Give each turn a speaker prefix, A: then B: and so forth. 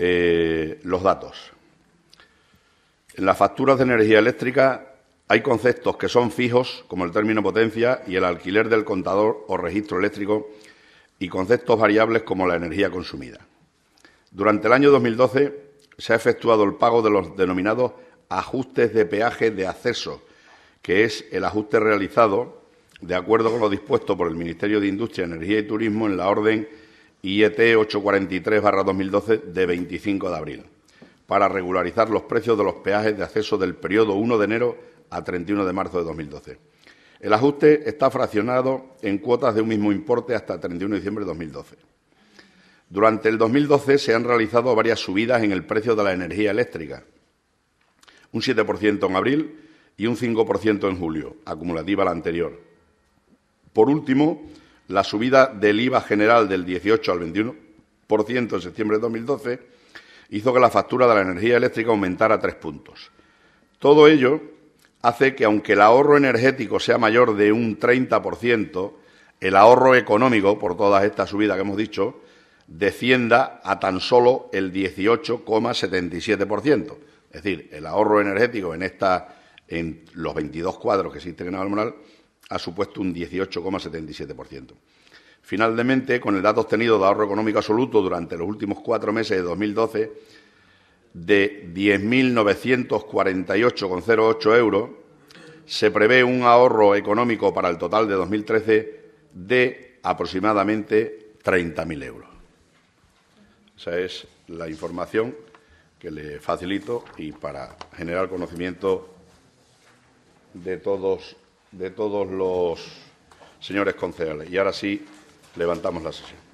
A: Eh, los datos. En las facturas de energía eléctrica hay conceptos que son fijos, como el término potencia y el alquiler del contador o registro eléctrico, y conceptos variables como la energía consumida. Durante el año 2012 se ha efectuado el pago de los denominados ajustes de peaje de acceso, que es el ajuste realizado de acuerdo con lo dispuesto por el Ministerio de Industria, Energía y Turismo en la orden IET 843-2012 de 25 de abril, para regularizar los precios de los peajes de acceso del periodo 1 de enero a 31 de marzo de 2012. El ajuste está fraccionado en cuotas de un mismo importe hasta 31 de diciembre de 2012. Durante el 2012 se han realizado varias subidas en el precio de la energía eléctrica, un 7% en abril y un 5% en julio, acumulativa la anterior. Por último, la subida del IVA general del 18 al 21% en septiembre de 2012 hizo que la factura de la energía eléctrica aumentara tres puntos. Todo ello hace que, aunque el ahorro energético sea mayor de un 30%, el ahorro económico, por toda esta subidas que hemos dicho, descienda a tan solo el 18,77%. Es decir, el ahorro energético en, esta, en los 22 cuadros que existen en manual ha supuesto un 18,77%. Finalmente, con el dato obtenido de ahorro económico absoluto durante los últimos cuatro meses de 2012 de 10.948,08 euros, se prevé un ahorro económico para el total de 2013 de aproximadamente 30.000 euros. Esa es la información que le facilito y para generar conocimiento de todos de todos los señores concejales. Y ahora sí, levantamos la sesión.